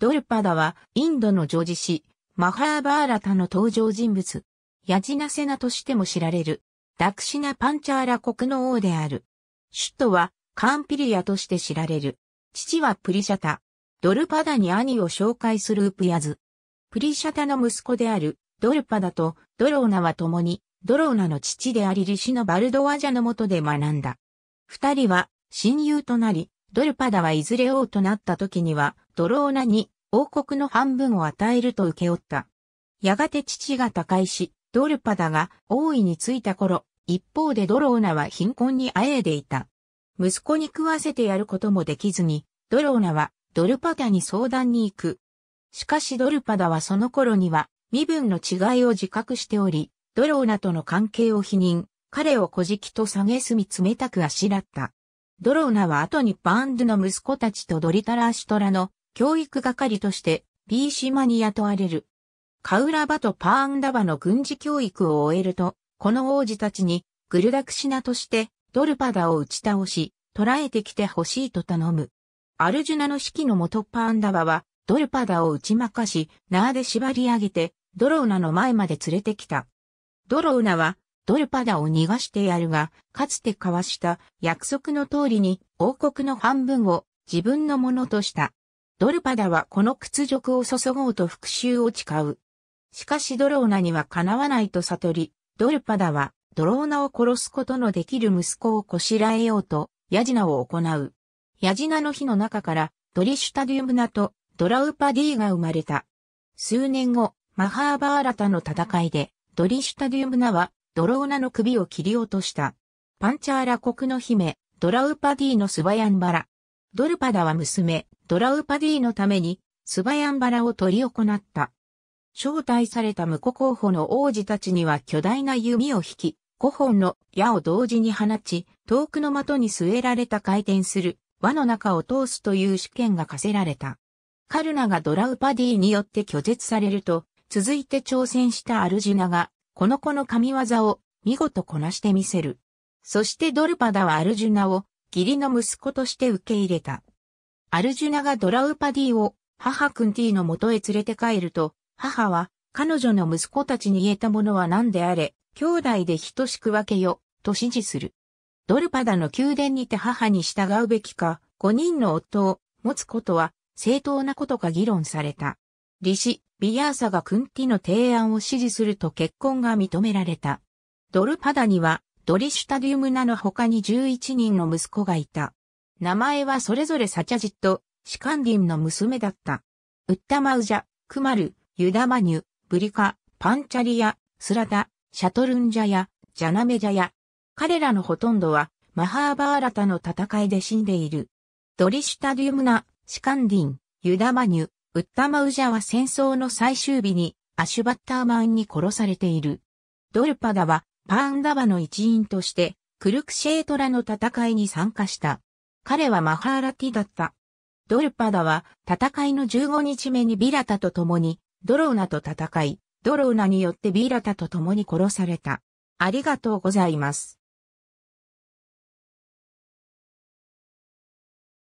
ドルパダはインドのジョジシ、マハーバーラタの登場人物、ヤジナセナとしても知られる、ダクシナパンチャーラ国の王である。首都はカンピリアとして知られる。父はプリシャタ。ドルパダに兄を紹介するウプヤズ。プリシャタの息子であるドルパダとドローナは共にドローナの父でありリシのバルドワジャのもとで学んだ。二人は親友となり、ドルパダはいずれ王となった時にはドローナに王国の半分を与えると受け負った。やがて父が他界し、ドルパダが王位についた頃、一方でドローナは貧困にあえいでいた。息子に食わせてやることもできずに、ドローナはドルパダに相談に行く。しかしドルパダはその頃には身分の違いを自覚しており、ドローナとの関係を否認、彼を小敷と蔑み冷たくあしらった。ドローナは後にバンドの息子たちとドリタラ・アシュトラの教育係として、マニに雇われる。カウラバとパーンダバの軍事教育を終えると、この王子たちに、グルダクシナとして、ドルパダを打ち倒し、捕らえてきてほしいと頼む。アルジュナの指揮の元パーンダバは、ドルパダを打ち負かし、縄で縛り上げて、ドローナの前まで連れてきた。ドローナは、ドルパダを逃がしてやるが、かつて交わした約束の通りに王国の半分を自分のものとした。ドルパダはこの屈辱を注ごうと復讐を誓う。しかしドローナにはかなわないと悟り、ドルパダはドローナを殺すことのできる息子をこしらえようと、ヤジナを行う。ヤジナの火の中から、ドリシュタデュムナとドラウパディが生まれた。数年後、マハーバーラタの戦いで、ドリシュタデュムナは、ドローナの首を切り落とした。パンチャーラ国の姫、ドラウパディのスバヤンバラ。ドルパダは娘、ドラウパディのために、スバヤンバラを取り行った。招待された無個候補の王子たちには巨大な弓を引き、5本の矢を同時に放ち、遠くの的に据えられた回転する輪の中を通すという試験が課せられた。カルナがドラウパディによって拒絶されると、続いて挑戦したアルジュナが、この子の神業を見事こなしてみせる。そしてドルパダはアルジュナを義理の息子として受け入れた。アルジュナがドラウパディを母クンティの元へ連れて帰ると、母は彼女の息子たちに言えたものは何であれ、兄弟で等しく分けよ、と指示する。ドルパダの宮殿にて母に従うべきか、5人の夫を持つことは正当なことか議論された。理子、ビヤーサがクンティの提案を支持すると結婚が認められた。ドルパダにはドリシュタディウムナの他に11人の息子がいた。名前はそれぞれサチャジット、シカンディンの娘だった。ウッタマウジャ、クマル、ユダマニュ、ブリカ、パンチャリヤ、スラタ、シャトルンジャヤ、ジャナメジャヤ。彼らのほとんどは、マハーバーラタの戦いで死んでいる。ドリシュタデュムナ、シカンディン、ユダマニュ、ウッタマウジャは戦争の最終日に、アシュバッターマンに殺されている。ドルパダは、パーンダバの一員として、クルクシェートラの戦いに参加した。彼はマハーラティだった。ドルパダは戦いの15日目にビラタと共にドローナと戦い、ドローナによってビラタと共に殺された。ありがとうございます。